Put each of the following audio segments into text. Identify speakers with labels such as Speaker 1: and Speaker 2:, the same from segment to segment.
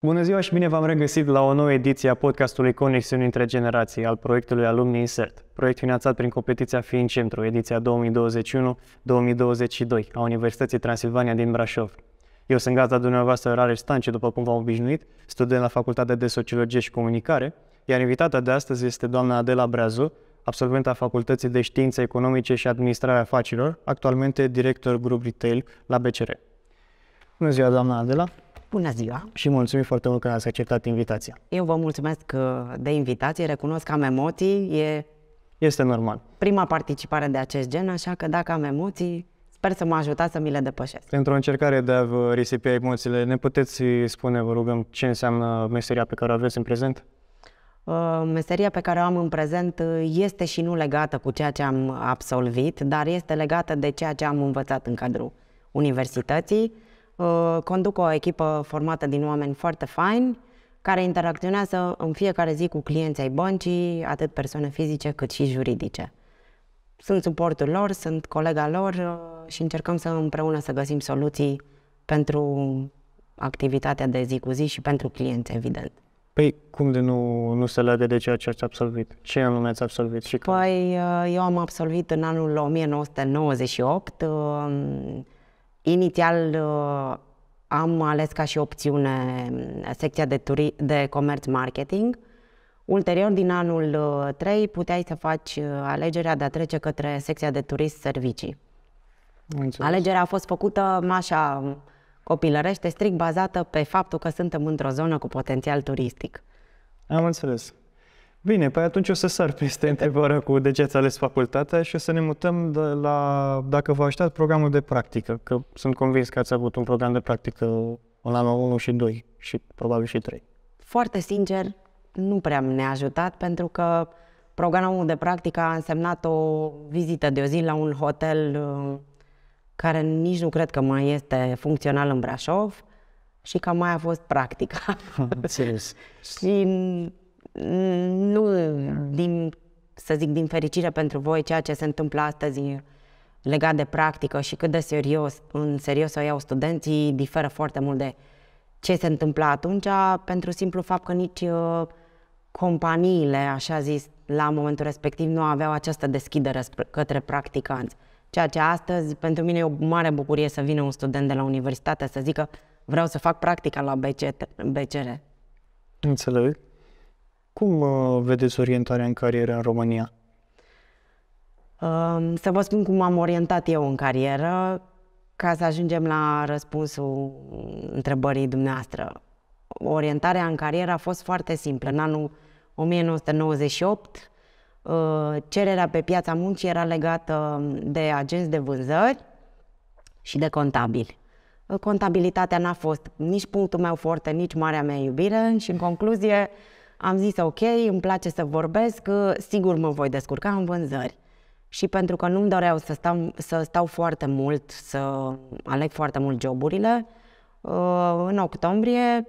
Speaker 1: Bună ziua și bine v-am regăsit la o nouă ediție a podcastului Conexiuni între generații al proiectului Alumni Insert, proiect finanțat prin competiția Fiind Centru, ediția 2021-2022 a Universității Transilvania din Brașov. Eu sunt gazda dumneavoastră Rare Stance, după cum v-am obișnuit, student la Facultatea de Sociologie și Comunicare, iar invitata de astăzi este doamna Adela Brazu, absolventă a Facultății de Științe Economice și Administrarea Afacerilor, actualmente director grup retail la BCR. Bună ziua, doamna Adela! Bună ziua! Și mulțumim foarte mult că ați acceptat invitația.
Speaker 2: Eu vă mulțumesc uh, de invitație, recunosc că am emoții, e...
Speaker 1: Este normal.
Speaker 2: Prima participare de acest gen, așa că dacă am emoții, sper să mă ajutați să mi le depășesc.
Speaker 1: Pentru o încercare de a vă risipi emoțiile, ne puteți spune, vă rugăm, ce înseamnă meseria pe care o aveți în prezent?
Speaker 2: Uh, meseria pe care o am în prezent uh, este și nu legată cu ceea ce am absolvit, dar este legată de ceea ce am învățat în cadrul universității Uh, conduc o echipă formată din oameni foarte faini, care interacționează în fiecare zi cu clienții ai băncii, atât persoane fizice cât și juridice. Sunt suportul lor, sunt colega lor uh, și încercăm să împreună să găsim soluții pentru activitatea de zi cu zi și pentru clienți, evident.
Speaker 1: Păi, cum de nu, nu se leagă de ceea ce ați absolvit? Ce anume ați absolvit și Păi,
Speaker 2: uh, eu am absolvit în anul 1998 uh, Inițial uh, am ales ca și opțiune mm, secția de, turi- de comerț marketing. Ulterior, din anul 3, uh, puteai să faci uh, alegerea de a trece către secția de turist servicii. Înțeles. Alegerea a fost făcută așa copilărește, strict bazată pe faptul că suntem într-o zonă cu potențial
Speaker 1: turistic. Am înțeles. Bine, păi atunci o să sar peste întrebarea cu de ce ați ales facultatea și o să ne mutăm de la, dacă vă aștept, programul de practică, că sunt convins că ați avut un program de practică în anul 1 și 2 și probabil și 3.
Speaker 2: Foarte sincer, nu prea ne-a ajutat pentru că programul de practică a însemnat o vizită de o zi la un hotel uh, care nici nu cred că mai este funcțional în Brașov și că mai a fost practica. Serios. și Mm, nu din, să zic, din fericire pentru voi ceea ce se întâmplă astăzi legat de practică și cât de serios, în serios o iau studenții, diferă foarte mult de ce se întâmplă atunci, pentru simplu fapt că nici uh, companiile, așa zis, la momentul respectiv nu aveau această deschidere către practicanți. Ceea ce astăzi, pentru mine e o mare bucurie să vină un student de la universitate să zică vreau să fac practica la BCR.
Speaker 1: Înțeleg. Cum uh, vedeți orientarea în carieră în România?
Speaker 2: Um, să vă spun cum am orientat eu în carieră, ca să ajungem la răspunsul întrebării dumneavoastră. Orientarea în carieră a fost foarte simplă. În anul 1998, uh, cererea pe piața muncii era legată de agenți de vânzări și de contabili. Contabilitatea n-a fost nici punctul meu foarte, nici marea mea iubire și, în concluzie, am zis ok, îmi place să vorbesc, că sigur mă voi descurca în vânzări. Și pentru că nu-mi doreau să stau, să stau foarte mult, să aleg foarte mult joburile, uh, în octombrie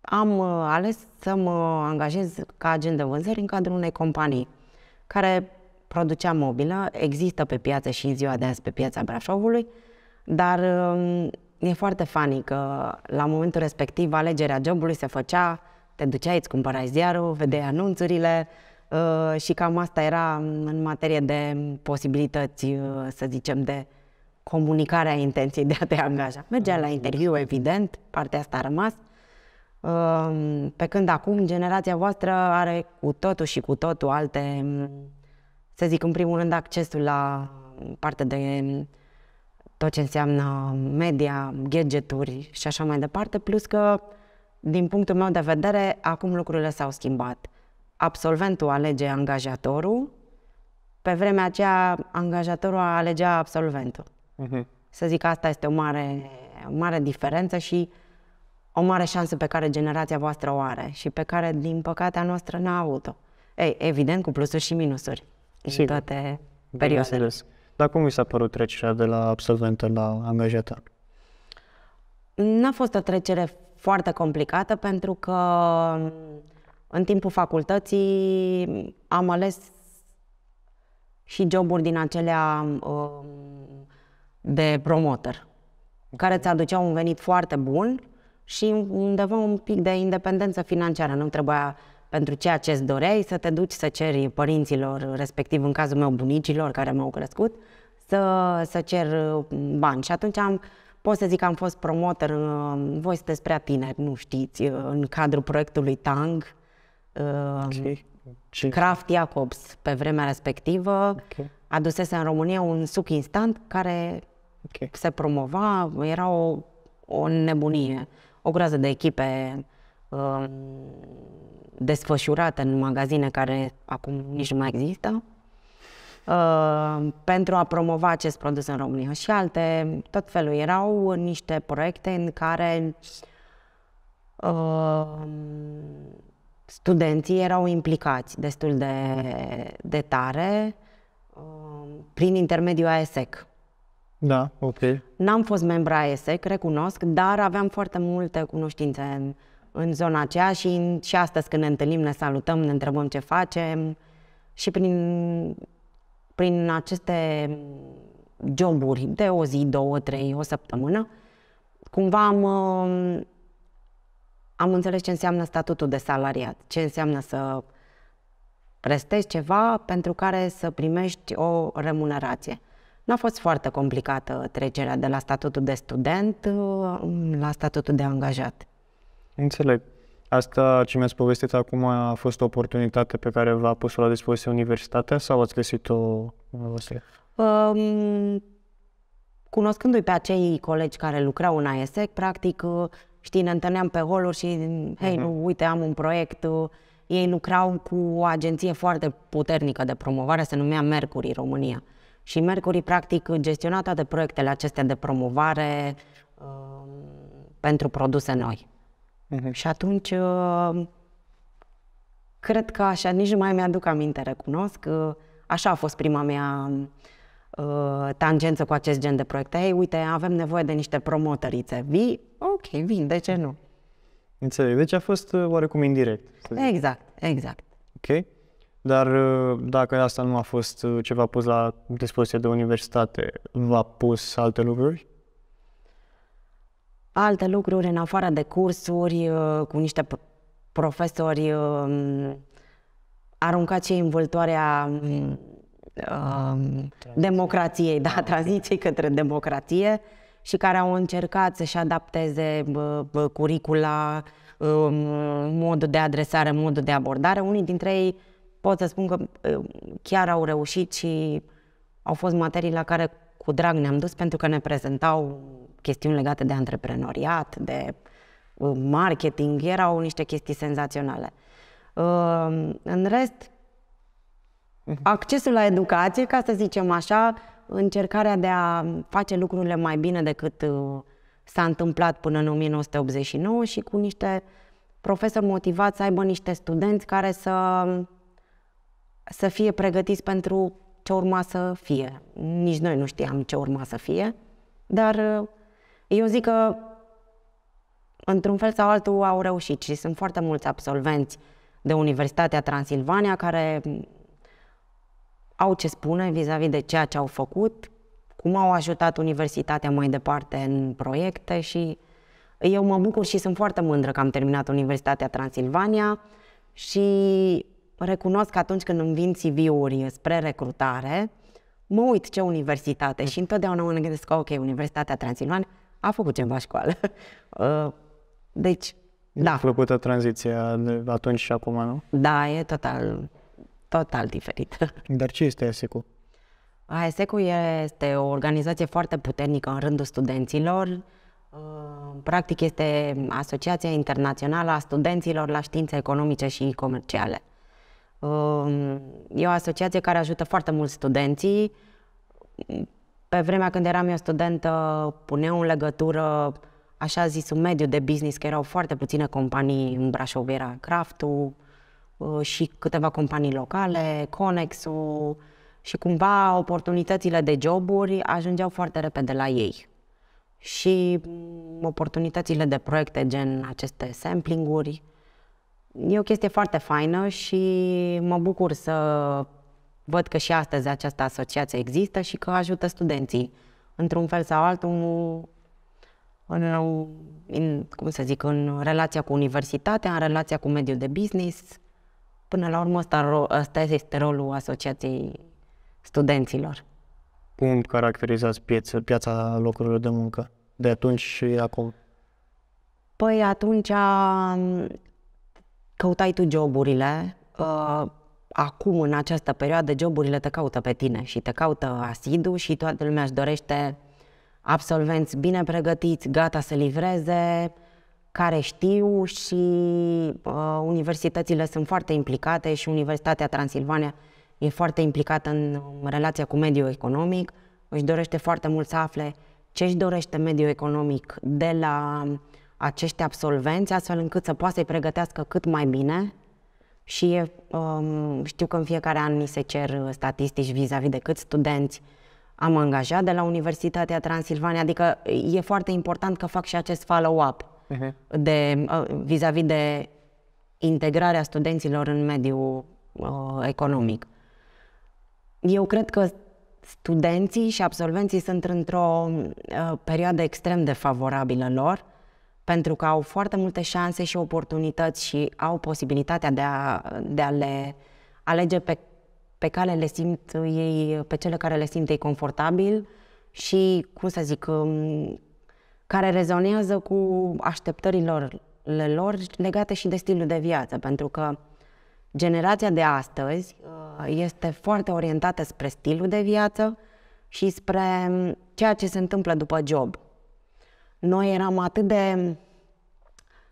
Speaker 2: am uh, ales să mă angajez ca agent de vânzări în cadrul unei companii care producea mobilă, există pe piață și în ziua de azi pe piața Brașovului, dar um, e foarte funny că la momentul respectiv alegerea jobului se făcea te duceai, îți cumpărai ziarul, vedeai anunțurile uh, și cam asta era în materie de posibilități, uh, să zicem, de comunicarea intenției de a te angaja. Mergeai la interviu, evident, partea asta a rămas, um, pe când acum generația voastră are cu totul și cu totul alte, să zic, în primul rând, accesul la parte de tot ce înseamnă media, gadgeturi și așa mai departe, plus că din punctul meu de vedere, acum lucrurile s-au schimbat. Absolventul alege angajatorul, pe vremea aceea angajatorul alegea absolventul. Uh-huh. Să zic, asta este o mare, o mare diferență și o mare șansă pe care generația voastră o are și pe care, din păcate, a noastră n-a avut-o. Ei, evident, cu plusuri și minusuri
Speaker 1: Sigur. în toate perioadele. Dar cum vi s-a părut trecerea de la absolventă la angajator?
Speaker 2: N-a fost o trecere foarte complicată pentru că mm, în timpul facultății am ales și joburi din acelea mm, de promoter, care ți aduceau un venit foarte bun și undeva un pic de independență financiară. Nu trebuia pentru ceea ce îți doreai să te duci să ceri părinților, respectiv în cazul meu bunicilor care m-au crescut, să, să cer mm, bani. Și atunci am Pot să zic că am fost promotor, în, uh, voi sunteți prea tineri, nu știți, uh, în cadrul proiectului TANG. Uh, okay. Craft Jacobs, pe vremea respectivă, okay. adusese în România un suc instant care okay. se promova, era o, o nebunie. O groază de echipe uh, desfășurate în magazine care acum nici nu mai există uh, pentru a promova acest produs în România și alte, tot felul. Erau niște proiecte în care uh, studenții erau implicați destul de, de tare uh, prin intermediul ASEC. Da, ok. N-am fost membra ASEC, recunosc, dar aveam foarte multe cunoștințe în, în zona aceea și, și astăzi când ne întâlnim, ne salutăm, ne întrebăm ce facem și prin prin aceste joburi de o zi, două, trei, o săptămână, cumva am, uh, am înțeles ce înseamnă statutul de salariat, ce înseamnă să prestezi ceva pentru care să primești o remunerație. Nu a fost foarte complicată trecerea de la statutul de student uh, la statutul de angajat.
Speaker 1: Înțeleg. Asta ce mi-ați povestit acum a fost o oportunitate pe care v-a pus-o la dispoziție universitatea sau ați găsit-o voastră?
Speaker 2: Um, cunoscându-i pe acei colegi care lucrau în ASEC, practic, știi, ne întâlneam pe holuri și, hei, uh-huh. Mhm. nu, uite, am un proiect. Ei lucrau cu o agenție foarte puternică de promovare, se numea Mercury România. Și Mercury, practic, gestiona toate proiectele acestea de promovare um, pentru produse noi. Uh-huh. Și atunci, uh, cred că așa, nici nu mai mi-aduc aminte, recunosc, că uh, așa a fost prima mea uh, tangență cu acest gen de proiecte. Ei, uite, avem nevoie de niște promotărițe. Vii? Ok, vin, de ce nu?
Speaker 1: Înțeleg. Deci a fost uh, oarecum indirect.
Speaker 2: Exact, exact.
Speaker 1: Ok. Dar dacă asta nu a fost ceva pus la dispoziție de universitate, v-a pus alte lucruri?
Speaker 2: alte lucruri în afară de cursuri uh, cu niște profesori um, aruncați în vâltoarea um, um, democrației, da, tranziției către democrație și care au încercat să-și adapteze curicula, modul de adresare, modul de abordare. Unii dintre ei pot să spun că uh, chiar au reușit și au fost materii la care cu drag ne-am dus pentru că ne prezentau chestiuni legate de antreprenoriat, de uh, marketing, erau niște chestii senzaționale. Ehm, în rest, mhm. accesul la educație, ca să zicem așa, încercarea de a face lucrurile mai bine decât uh, s-a întâmplat până în 1989 și cu niște profesori motivați să aibă niște studenți care să, să fie pregătiți pentru ce urma să fie. Nici noi nu știam ce urma să fie, dar uh, eu zic că, într-un fel sau altul, au reușit și sunt foarte mulți absolvenți de Universitatea Transilvania care au ce spune vis-a-vis de ceea ce au făcut, cum au ajutat universitatea mai departe în proiecte și eu mă bucur și sunt foarte mândră că am terminat Universitatea Transilvania și recunosc că atunci când îmi vin CV-uri spre recrutare, mă uit ce universitate și întotdeauna mă gândesc, ok, Universitatea Transilvania,
Speaker 1: a făcut ceva școală. Uh, deci, da. Plăcută tranziția de atunci și acum, nu? Da, e total, total diferit. Dar ce este ASECU?
Speaker 2: ASECU este o organizație foarte puternică în rândul studenților. Uh, practic este Asociația Internațională a Studenților la Științe Economice și Comerciale. Uh, e o asociație care ajută foarte mult studenții pe vremea când eram eu studentă, puneau în legătură așa zis un mediu de business, că erau foarte puține companii în Brașov, era craft uh, și câteva companii locale, conex și cumva oportunitățile de joburi ajungeau foarte repede la ei. Și mm, oportunitățile de proiecte gen aceste sampling-uri, e o chestie foarte faină și mă bucur să Văd că și astăzi această asociație există și că ajută studenții, într-un fel sau altul, în, în, cum să zic, în relația cu universitatea, în relația cu mediul de business. Până la urmă, ăsta, ăsta este rolul asociației studenților.
Speaker 1: Cum caracterizați piața, piața locurilor de muncă de atunci și acum?
Speaker 2: Păi atunci um, căutai tu joburile, uh, acum, în această perioadă, joburile te caută pe tine și te caută asidu și toată lumea își dorește absolvenți bine pregătiți, gata să livreze, care știu și uh, universitățile sunt foarte implicate și Universitatea Transilvania e foarte implicată în relația cu mediul economic, își dorește foarte mult să afle ce își dorește mediul economic de la um, acești absolvenți, astfel încât să poată să-i pregătească cât mai bine și e, um, știu că în fiecare an ni se cer uh, statistici vis-a-vis de câți studenți am angajat de la Universitatea Transilvania, adică e foarte important că fac și acest follow-up uh-huh. de, uh, vis-a-vis de integrarea studenților în mediul uh, economic. Eu cred că studenții și absolvenții sunt într-o uh, perioadă extrem de favorabilă lor pentru că au foarte multe șanse și oportunități și au posibilitatea de a, de a le alege pe, pe care le simt ei, pe cele care le simt ei confortabil și, cum să zic, um, care rezonează cu așteptărilor lor legate și de stilul de viață, pentru că generația de astăzi uh, este foarte orientată spre stilul de viață și spre um, ceea ce se întâmplă după job. Noi eram atât de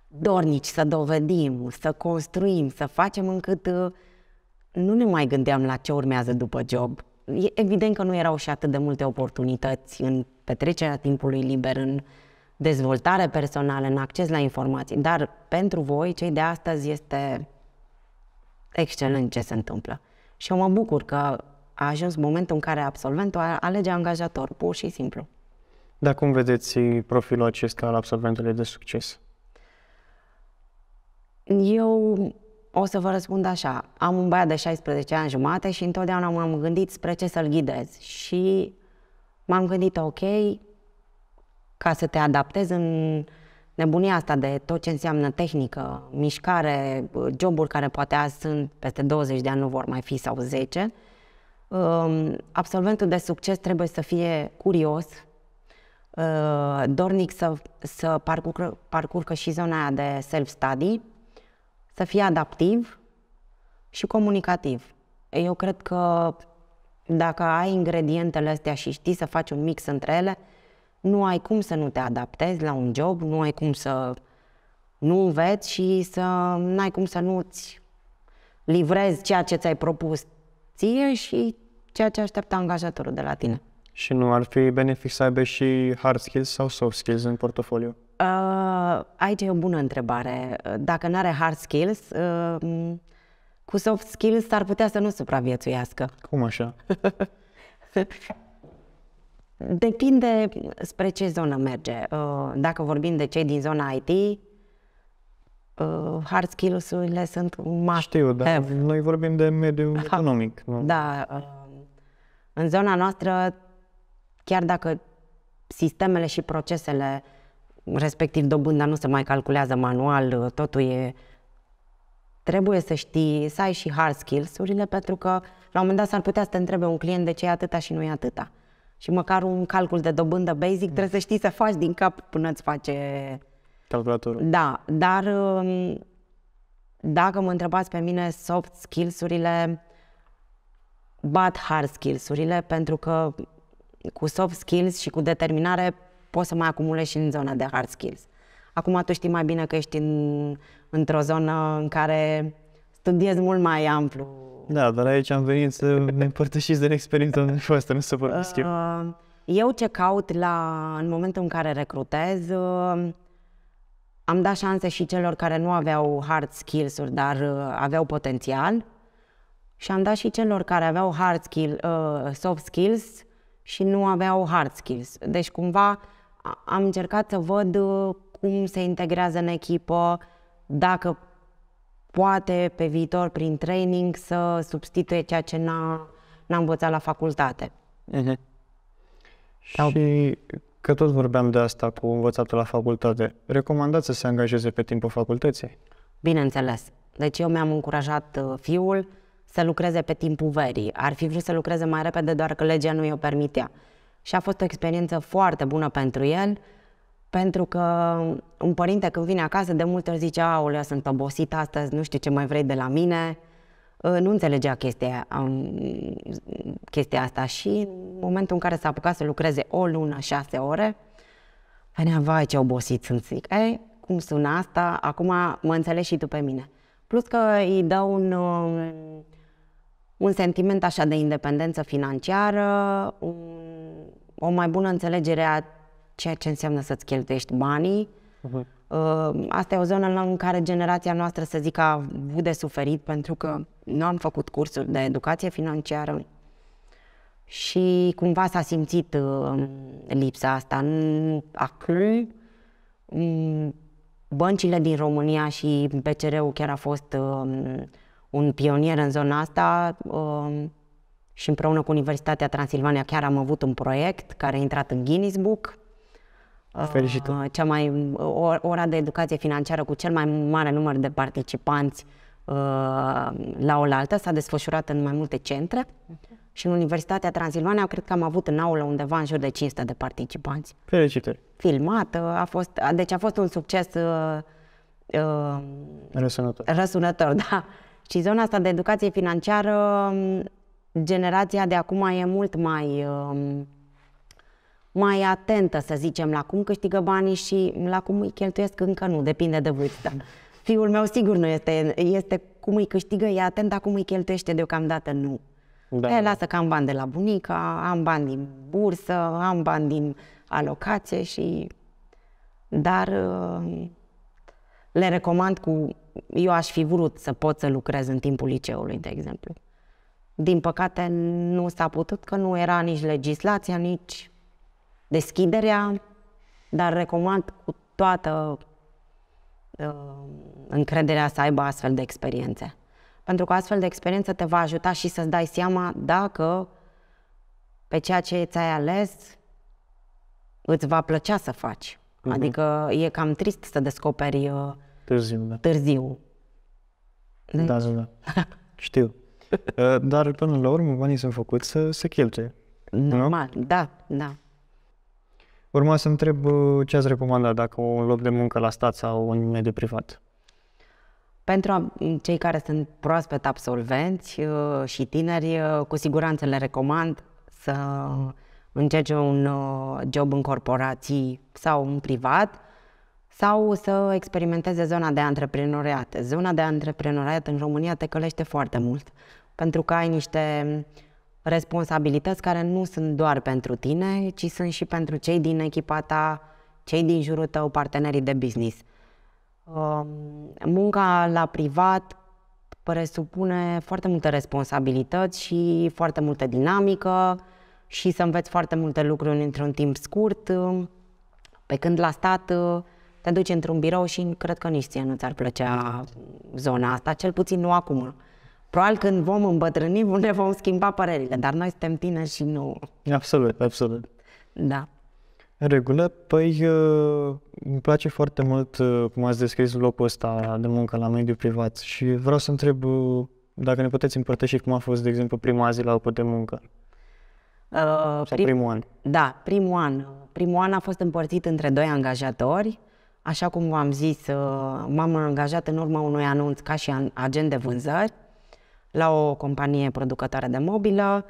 Speaker 2: dornici să dovedim, să construim, să facem încât uh, nu ne mai gândeam la ce urmează după job. Evident că nu erau și atât de multe oportunități în petrecerea timpului liber, în dezvoltare personală, în acces la informații, dar pentru voi, cei de astăzi, este excelent ce se întâmplă. Și eu mă bucur că a ajuns momentul în care absolventul alege angajator, pur și simplu.
Speaker 1: Dar cum vedeți profilul acesta al absolventului de succes?
Speaker 2: Eu o să vă răspund așa. Am un băiat de 16 ani jumate și întotdeauna m-am gândit spre ce să-l ghidez. Și m-am gândit, ok, ca să te adaptezi în nebunia asta de tot ce înseamnă tehnică, mișcare, joburi care poate azi sunt peste 20 de ani, nu vor mai fi sau 10, um, absolventul de succes trebuie să fie curios, Uh, dornic să, să parcurcă parcurcă și zona aia de self-study, să fie adaptiv și comunicativ. Eu cred că dacă ai ingredientele astea și știi să faci un mix între ele, nu ai cum să nu te adaptezi la un job, nu ai cum să nu înveți și să nu ai cum să nu-ți livrezi ceea ce ți-ai propus ție și ceea ce așteaptă angajatorul de la tine.
Speaker 1: Și nu ar fi benefic să aibă și hard skills sau soft skills în portofoliu?
Speaker 2: Uh, aici e o bună întrebare. Dacă nu are hard skills, uh, cu soft skills ar putea să nu supraviețuiască. Cum așa? Depinde spre ce zonă merge. Uh, dacă vorbim de cei din zona IT, uh, hard skills-urile sunt mari. Știu, dar have.
Speaker 1: noi vorbim de mediul economic.
Speaker 2: Da. Uh, în zona noastră chiar dacă sistemele și procesele, respectiv dobânda, nu se mai calculează manual, totul e trebuie să știi, să ai și hard skills-urile, pentru că la un moment dat s-ar putea să te întrebe un client de ce e atâta și nu e atâta. Și măcar un calcul de dobândă basic mm. trebuie să știi să faci din cap până îți face...
Speaker 1: Calculatorul.
Speaker 2: Da, dar um, dacă mă întrebați pe mine soft skills-urile, bat hard skills-urile, pentru că cu soft skills și cu determinare poți să mai acumulezi și în zona de hard skills. Acum tu știi mai bine că ești în, într-o zonă în care studiezi mult mai amplu.
Speaker 1: Da, dar aici am venit să ne împărtășiți din experiența noastră, nu să vorbesc eu.
Speaker 2: Uh, eu ce caut la, în momentul în care recrutez, uh, am dat șanse și celor care nu aveau hard skills-uri, dar uh, aveau potențial și am dat și celor care aveau hard skill, soft skills și nu aveau hard skills. Deci cumva am încercat să văd uh, cum se integrează în echipă, dacă poate pe viitor prin training să substituie ceea ce n-a, n-a învățat la facultate.
Speaker 1: Uh-huh. Sau... Și că tot vorbeam de asta cu învățatul la facultate, recomandați să se angajeze pe timpul facultății?
Speaker 2: Bineînțeles. Deci eu mi-am încurajat uh, fiul, să lucreze pe timpul verii. Ar fi vrut să lucreze mai repede, doar că legea nu i-o permitea. Și a fost o experiență foarte bună pentru el, pentru că un părinte când vine acasă de multe ori zice eu sunt obosit astăzi, nu știu ce mai vrei de la mine. Ă, nu înțelegea chestia, chestia asta și în momentul în care s-a apucat să lucreze o lună, șase ore, venea, vai ce obosit sunt, zic, ei, cum sună asta, acum mă înțelegi și tu pe mine. Plus că îi dă un, un sentiment așa de independență financiară, o mai bună înțelegere a ceea ce înseamnă să-ți cheltuiești banii. Uh-huh. asta e o zonă în care generația noastră, să zic, a avut de suferit pentru că nu am făcut cursuri de educație financiară și cumva s-a simțit uh, lipsa asta. Acum, băncile din România și BCR-ul chiar a fost uh, un pionier în zona asta um, și împreună cu Universitatea Transilvania chiar am avut un proiect care a intrat în Guinness Book. Felicită. Uh, cea mai, ora de educație financiară cu cel mai mare număr de participanți uh, la altă s-a desfășurat în mai multe centre și în Universitatea Transilvania cred că am avut în aulă undeva în jur de 500 de participanți.
Speaker 1: Felicitări! Filmat,
Speaker 2: a fost, deci a fost un succes uh, uh, răsunător. răsunător, da. Și zona asta de educație financiară, generația de acum e mult mai, mai atentă, să zicem, la cum câștigă banii și la cum îi cheltuiesc încă nu, depinde de vârstă. Da. Fiul meu sigur nu este, este cum îi câștigă, e atent, dar cum îi cheltuiește deocamdată nu. Da. E, lasă că am bani de la bunica, am bani din bursă, am bani din alocație și... Dar le recomand cu... Eu aș fi vrut să pot să lucrez în timpul liceului, de exemplu. Din păcate, nu s-a putut, că nu era nici legislația, nici deschiderea, dar recomand cu toată uh, încrederea să aibă astfel de experiențe. Pentru că astfel de experiență te va ajuta și să-ți dai seama dacă pe ceea ce ți-ai ales îți va plăcea să faci.
Speaker 1: Mm-hmm. Adică
Speaker 2: e cam trist să descoperi uh, târziu. Da. târziu.
Speaker 1: Da, deci... Da, da, da. Știu. Uh, dar până la urmă banii sunt făcuți să se cheltuie. Normal, da, da. Urma să întreb uh, ce ați recomandat, dacă un loc de muncă la stat sau un mediu privat?
Speaker 2: Pentru cei care sunt proaspăt absolvenți uh, și tineri, uh, cu siguranță le recomand să încerce un uh, job în corporații sau în privat, sau să experimenteze zona de antreprenoriat. Zona de antreprenoriat în România te călește foarte mult, pentru că ai niște responsabilități care nu sunt doar pentru tine, ci sunt și pentru cei din echipa ta, cei din jurul tău, partenerii de business. Um, munca la privat presupune foarte multe responsabilități și foarte multă dinamică, și să înveți foarte multe lucruri într-un timp scurt, uh, pe când la stat uh, te duci într-un birou și cred că nici ție nu ți-ar plăcea zona asta, cel puțin nu acum. Probabil când vom îmbătrâni, ne vom schimba părerile, dar noi suntem tine și nu...
Speaker 1: Absolut, absolut. Da. În regulă, păi uh, îmi place foarte mult cum ați descris locul ăsta de muncă la mediul privat și vreau să întreb dacă ne puteți împărtăși cum a fost, de exemplu, prima zi la locul de muncă.
Speaker 2: Uh, prim, primul an. Da, primul an. Primul an a fost împărțit între doi angajatori. Așa cum v-am zis, uh, m-am angajat în urma unui anunț ca și an, agent de vânzări la o companie producătoare de mobilă.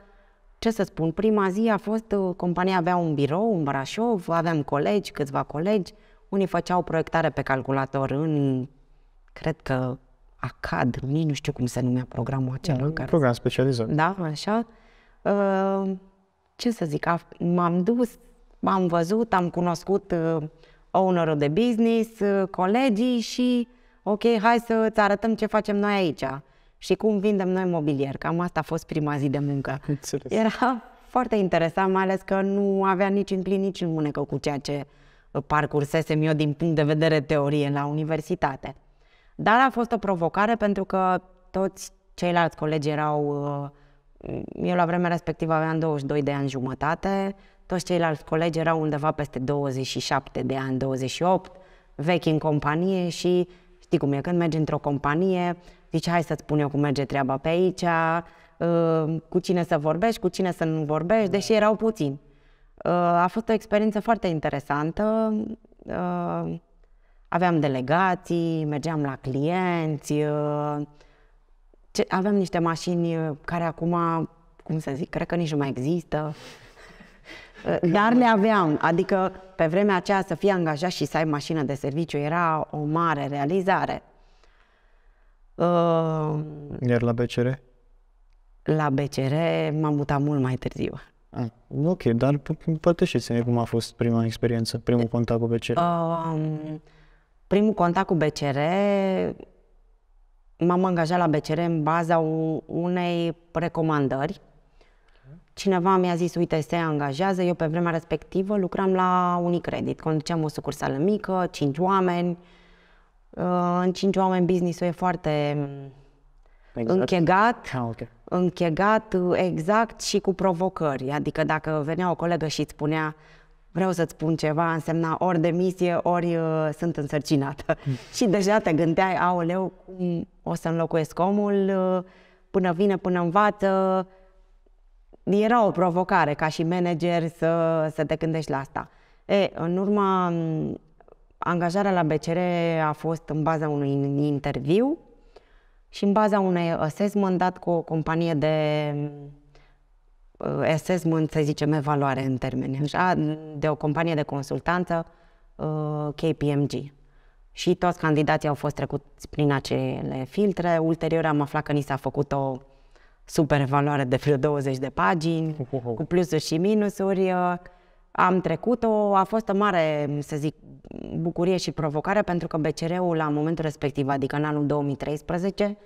Speaker 2: Ce să spun, prima zi a fost, uh, compania avea un birou în Brașov, aveam colegi, câțiva colegi, unii făceau proiectare pe calculator în, cred că, ACAD,
Speaker 1: nici nu știu cum se numea programul acela. Un da, care... program specializat. Da,
Speaker 2: așa. Uh, ce să zic, m-am dus, m-am văzut, am cunoscut uh, ownerul de business, uh, colegii și ok, hai să îți arătăm ce facem noi aici și cum vindem noi mobilier. Cam asta a fost prima zi de muncă. Înțeles. Era foarte interesant, mai ales că nu avea nici în plin, nici în mânecă cu ceea ce parcursesem eu din punct de vedere teorie la universitate. Dar a fost o provocare pentru că toți ceilalți colegi erau uh, eu la vremea respectivă aveam 22 de ani jumătate, toți ceilalți colegi erau undeva peste 27 de ani, 28, vechi în companie și știi cum e, când mergi într-o companie, zici hai să-ți spun eu cum merge treaba pe aici, ă, cu cine să vorbești, cu cine să nu vorbești, deși erau puțini. Ă, a fost o experiență foarte interesantă. Ă, aveam delegații, mergeam la clienți, ce, aveam niște mașini uh, care acum, cum să zic, cred că nici nu mai există. Uh, dar le aveam, adică pe vremea aceea să fii angajat și să ai mașină de serviciu era o mare realizare.
Speaker 1: Uh, Iar la BCR? La BCR m-am mutat mult mai târziu. Ah, ok, dar părtășiți-ne cum a fost prima experiență, primul contact cu BCR.
Speaker 2: Uh, um, primul contact cu BCR m-am angajat la BCR în baza unei recomandări. Cineva mi-a zis, uite, se angajează. Eu pe vremea respectivă lucram la Unicredit. Conduceam o sucursală mică, cinci oameni. Uh, în cinci oameni business-ul e foarte exact. închegat. Ah, okay. Închegat uh, exact și cu provocări. Adică dacă venea o colegă și îți spunea, vreau să-ți spun ceva, însemna ori demisie, ori uh, sunt însărcinată. Mm. și deja te gândeai, aoleu, cum o să înlocuiesc omul, uh, până vine, până învață. Era o provocare ca și manager să, să te gândești la asta. E, în urma, angajarea la BCR a fost în baza unui interviu și în baza unei assessment dat cu o companie de assessment, uh, să zicem, evaluare în termeni, așa, de o companie de consultanță, uh, KPMG. Și toți candidații au fost trecuți prin acele filtre. Ulterior am aflat că ni s-a făcut o super evaluare de vreo 20 de pagini, cu plusuri și minusuri. Uh, am trecut-o, a fost o mare, să zic, bucurie și provocare pentru că BCR-ul la momentul respectiv, adică în anul 2013,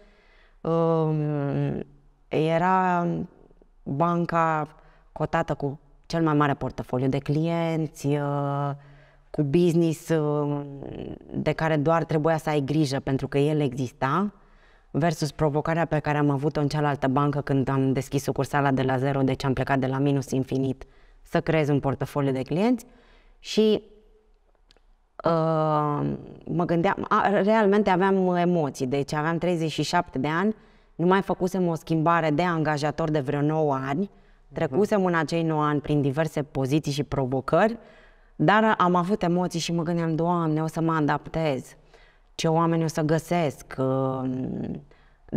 Speaker 2: um, era banca cotată cu cel mai mare portofoliu de clienți, uh, cu business uh, de care doar trebuia să ai grijă pentru că el exista, versus provocarea pe care am avut-o în cealaltă bancă când am deschis sucursala de la zero, deci am plecat de la minus infinit să creez un portofoliu de clienți și uh, mă gândeam, a, realmente aveam emoții, deci aveam 37 de ani nu mai făcusem o schimbare de angajator de vreo 9 ani, trecusem în acei 9 ani prin diverse poziții și provocări, dar am avut emoții și mă gândeam, Doamne, o să mă adaptez, ce oameni o să găsesc,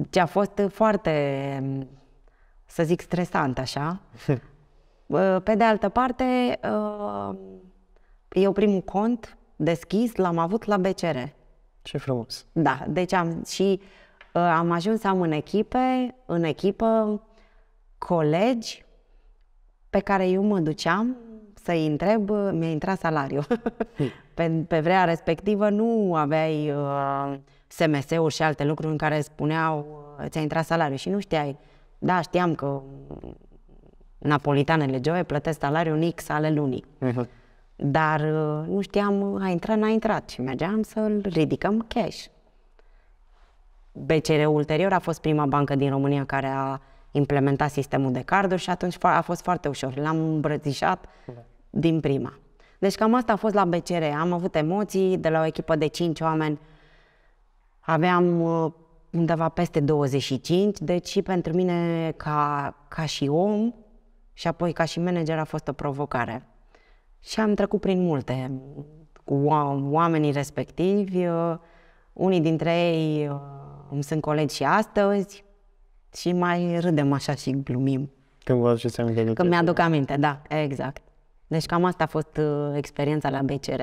Speaker 2: ce a fost foarte, să zic, stresant așa. Pe de altă parte, eu primul cont deschis l-am avut la BCR. Ce frumos! Da, deci am și am ajuns să am în echipe, în echipă, colegi pe care eu mă duceam să-i întreb, mi-a intrat salariul. Hm. pe, pe vrea respectivă nu aveai uh, SMS-uri și alte lucruri în care spuneau uh, ți-a intrat salariul și nu știai. Da, știam că napolitanele Joe plătesc salariul X ale lunii. Uh-huh. Dar uh, nu știam, a intrat, n-a intrat și mergeam să-l ridicăm cash. BCR ulterior a fost prima bancă din România care a implementat sistemul de carduri și atunci a fost foarte ușor. L-am îmbrățișat da. din prima. Deci cam asta a fost la BCR. Am avut emoții de la o echipă de 5 oameni. Aveam uh, undeva peste 25, deci și pentru mine ca, ca și om și apoi ca și manager a fost o provocare. Și am trecut prin multe cu um, oamenii respectivi. Uh, unii dintre ei uh, cum sunt colegi și astăzi și mai râdem așa și glumim.
Speaker 1: Când vă aduceți aminte de Când
Speaker 2: mi-aduc aminte, da, exact. Deci cam asta a fost uh, experiența la BCR.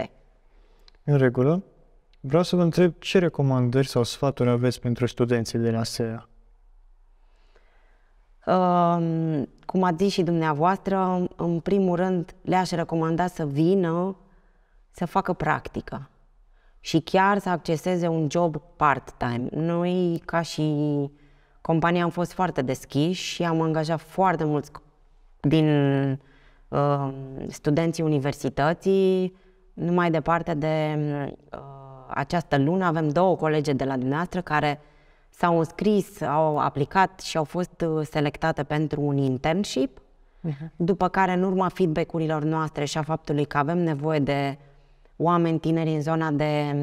Speaker 1: În regulă. Vreau să vă întreb ce recomandări sau sfaturi aveți pentru studenții de la SEA?
Speaker 2: Uh, um, cum ați zis și dumneavoastră, în primul rând le-aș recomanda să vină să facă practică și chiar să acceseze un job part-time. Noi, ca și compania, am fost foarte deschiși și am angajat foarte mulți din uh, studenții universității. Numai departe de uh, această lună avem două colege de la dumneavoastră care s-au înscris, au aplicat și au fost uh, selectate pentru un internship, uh-huh. după care, în urma feedback-urilor noastre și a faptului că avem nevoie de oameni tineri în zona de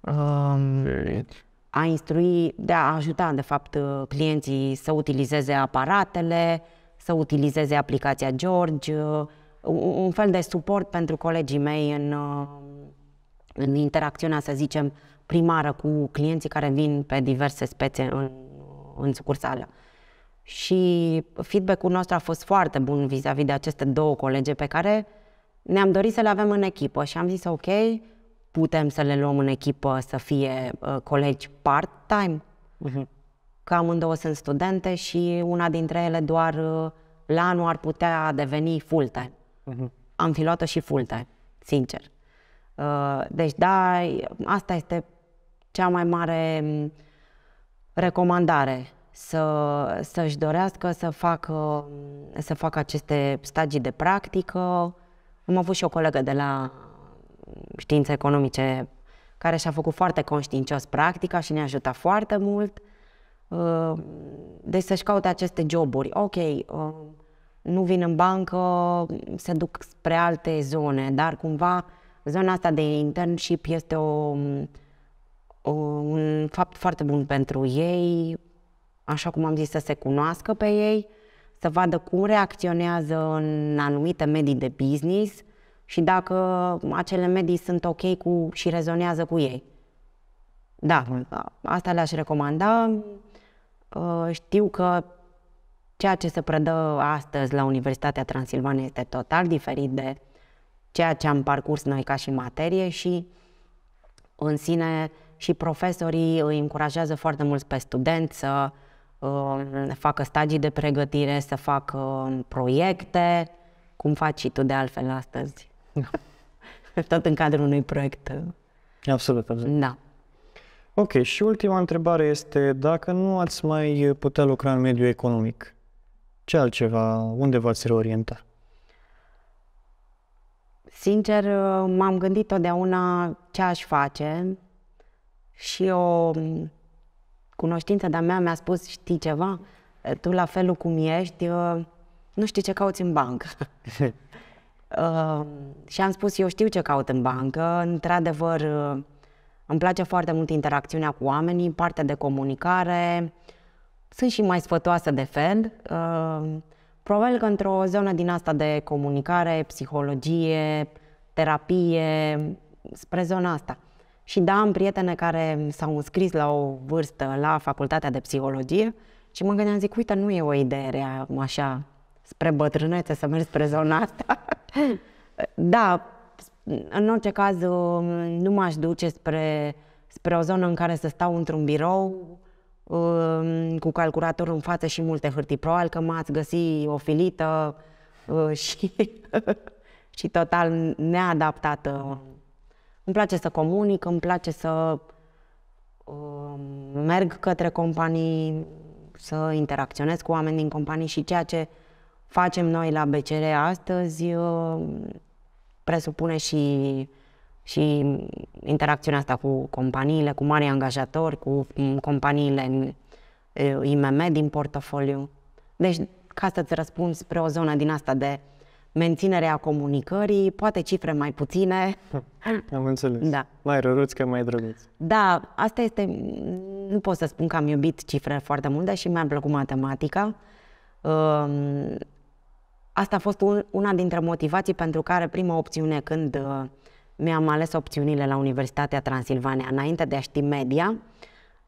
Speaker 2: uh, a instrui, de a ajuta, de fapt, uh, clienții să utilizeze aparatele, să utilizeze aplicația George, uh, un fel de suport pentru colegii mei în, uh, în interacțiunea, să zicem, primară cu clienții care vin pe diverse spețe în, în sucursală. Și feedback-ul nostru a fost foarte bun vis-a-vis de aceste două colege pe care uh, ne-am dorit să le avem în echipă și am zis ok, putem să le luăm în echipă să fie uh, colegi part-time. Uh-huh. Că amândouă sunt studente și una dintre ele doar uh, la anul ar putea deveni full-time. Uh-huh. Am fi luat-o și full-time, sincer. Uh, deci da, asta este cea mai mare mm, recomandare să, să-și dorească să facă, să facă aceste stagii de practică, am avut și o colegă de la științe economice care și-a făcut foarte conștiincios practica și ne-a ajutat foarte mult. Uh, deci să-și caute aceste joburi. Ok, uh, nu vin în bancă, se duc spre alte zone, dar cumva zona asta de internship este o, o, un fapt foarte bun pentru ei, așa cum am zis, să se cunoască pe ei, să vadă cum reacționează în anumite medii de business și dacă acele medii sunt ok cu și rezonează cu ei. Da, asta le-aș recomanda. Uh, știu că ceea ce se predă astăzi la Universitatea Transilvania este total diferit de ceea ce am parcurs noi ca și materie și în sine și profesorii îi încurajează foarte mult pe studenți să uh, Um, facă stagii de pregătire, să facă um, proiecte. Cum faci și tu de altfel astăzi? Da. Tot în cadrul unui
Speaker 1: proiect. Absolut, absolut. Da. Ok, și ultima întrebare este dacă nu ați mai putea lucra în mediul economic, ce altceva, unde v-ați reorienta?
Speaker 2: Sincer, m-am gândit totdeauna ce aș face și o cunoștința de-a mea mi-a spus, știi ceva, tu la felul cum ești, nu știi ce cauți în bancă. uh, și am spus, eu știu ce caut în bancă, într-adevăr, îmi place foarte mult interacțiunea cu oamenii, partea de comunicare, sunt și mai sfătoasă de fel. Uh, probabil că într-o zonă din asta de comunicare, psihologie, terapie, spre zona asta. Și da, am prietene care s-au înscris la o vârstă la facultatea de psihologie și mă gândeam, zic, uite, nu e o idee rea, așa, spre bătrânețe, să mergi spre zona asta. da, în orice caz, um, nu m-aș duce spre, spre o zonă în care să stau într-un birou um, cu calculatorul în față și multe hârtii. Probabil că m-ați găsi o filită uh, și, și total neadaptată îmi place să comunic, îmi place să uh, merg către companii, să interacționez cu oameni din companii și ceea ce facem noi la BCR astăzi uh, presupune și, și interacțiunea asta cu companiile, cu mari angajatori, cu um, companiile uh, IMM din portofoliu. Deci, ca să-ți răspunzi spre o zonă din asta de menținerea comunicării, poate cifre mai puține.
Speaker 1: Am înțeles. Da. Mai răruți că mai drăguți.
Speaker 2: Da, asta este... Nu pot să spun că am iubit cifre foarte mult, și mi-a plăcut matematica. asta a fost una dintre motivații pentru care prima opțiune când uh, mi-am ales opțiunile la Universitatea Transilvania, înainte de a ști media,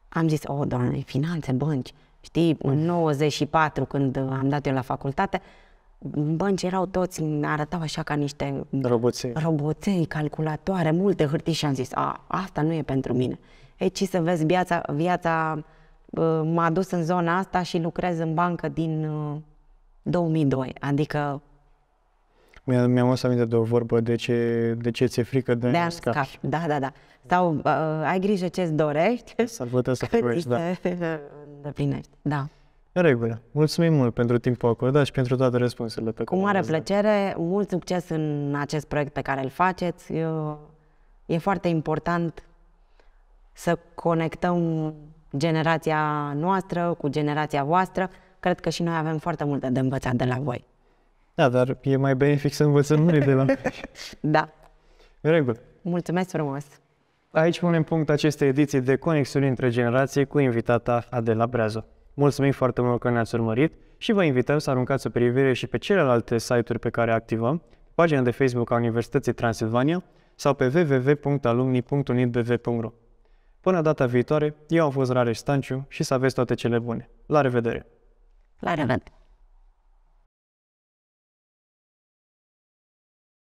Speaker 2: am zis, o, oh, doamne, finanțe, bănci. Știi, în 94, când uh, am dat eu la facultate, bănci erau toți, arătau așa ca niște roboței, roboței calculatoare, multe hârtii și am zis, a, asta nu e pentru mine. Ei, ci să vezi, viața, viața m-a dus în zona asta și lucrez în bancă din 2002, uh, adică
Speaker 1: mi-am, mi-am aminte de o vorbă, de ce, de ce ți-e frică de, de a scap. Scap.
Speaker 2: Da, da, da. Sau uh, ai grijă ce-ți dorești. Să l putea să primești, da. Îndeplinești, da.
Speaker 1: În regulă. Mulțumim mult pentru timpul acordat și pentru toate răspunsurile pe care Cu mare
Speaker 2: plăcere, mult succes în acest proiect pe care îl faceți. E foarte important să conectăm generația noastră cu generația voastră. Cred că și noi avem foarte multe de învățat de la voi.
Speaker 1: Da, dar e mai benefic să învățăm noi de la noi. da. În regulă.
Speaker 2: Mulțumesc frumos.
Speaker 1: Aici punem punct acestei ediții de conexiuni între generații cu invitata Adela Brează. Mulțumim foarte mult că ne-ați urmărit și vă invităm să aruncați o privire și pe celelalte site-uri pe care activăm, pagina de Facebook a Universității Transilvania sau pe www.alumni.unitbv.ro. Până data viitoare, eu am fost Rareș Stanciu și să aveți toate cele bune. La revedere! La revedere!